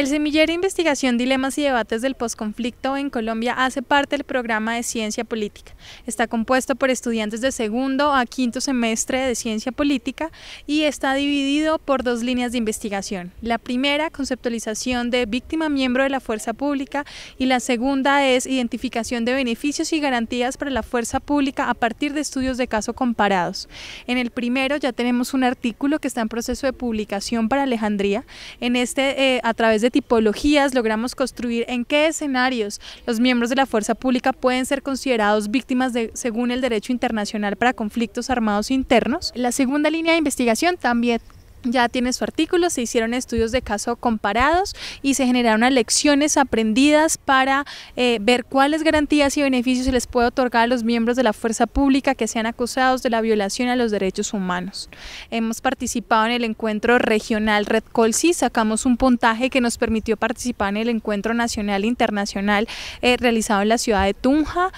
El Semillero de Investigación Dilemas y Debates del Postconflicto en Colombia hace parte del programa de Ciencia Política. Está compuesto por estudiantes de segundo a quinto semestre de Ciencia Política y está dividido por dos líneas de investigación. La primera, conceptualización de víctima miembro de la fuerza pública y la segunda es identificación de beneficios y garantías para la fuerza pública a partir de estudios de caso comparados. En el primero ya tenemos un artículo que está en proceso de publicación para Alejandría. En este, eh, a través de tipologías logramos construir en qué escenarios los miembros de la fuerza pública pueden ser considerados víctimas de, según el derecho internacional para conflictos armados internos. La segunda línea de investigación también ya tiene su artículo, se hicieron estudios de caso comparados y se generaron lecciones aprendidas para eh, ver cuáles garantías y beneficios se les puede otorgar a los miembros de la fuerza pública que sean acusados de la violación a los derechos humanos. Hemos participado en el encuentro regional Red Colsi, sacamos un puntaje que nos permitió participar en el encuentro nacional e internacional eh, realizado en la ciudad de Tunja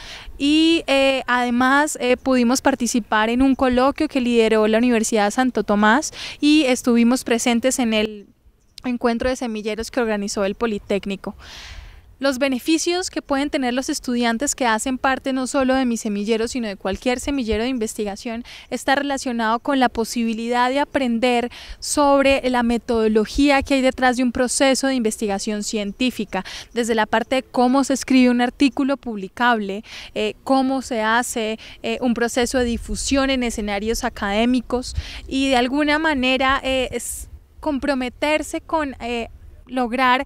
y eh, además eh, pudimos participar en un coloquio que lideró la Universidad Santo Tomás y estuvimos presentes en el encuentro de semilleros que organizó el Politécnico los beneficios que pueden tener los estudiantes que hacen parte no solo de mi semillero, sino de cualquier semillero de investigación, está relacionado con la posibilidad de aprender sobre la metodología que hay detrás de un proceso de investigación científica, desde la parte de cómo se escribe un artículo publicable, eh, cómo se hace eh, un proceso de difusión en escenarios académicos y de alguna manera eh, es comprometerse con lograr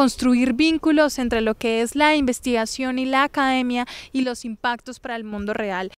construir vínculos entre lo que es la investigación y la academia y los impactos para el mundo real.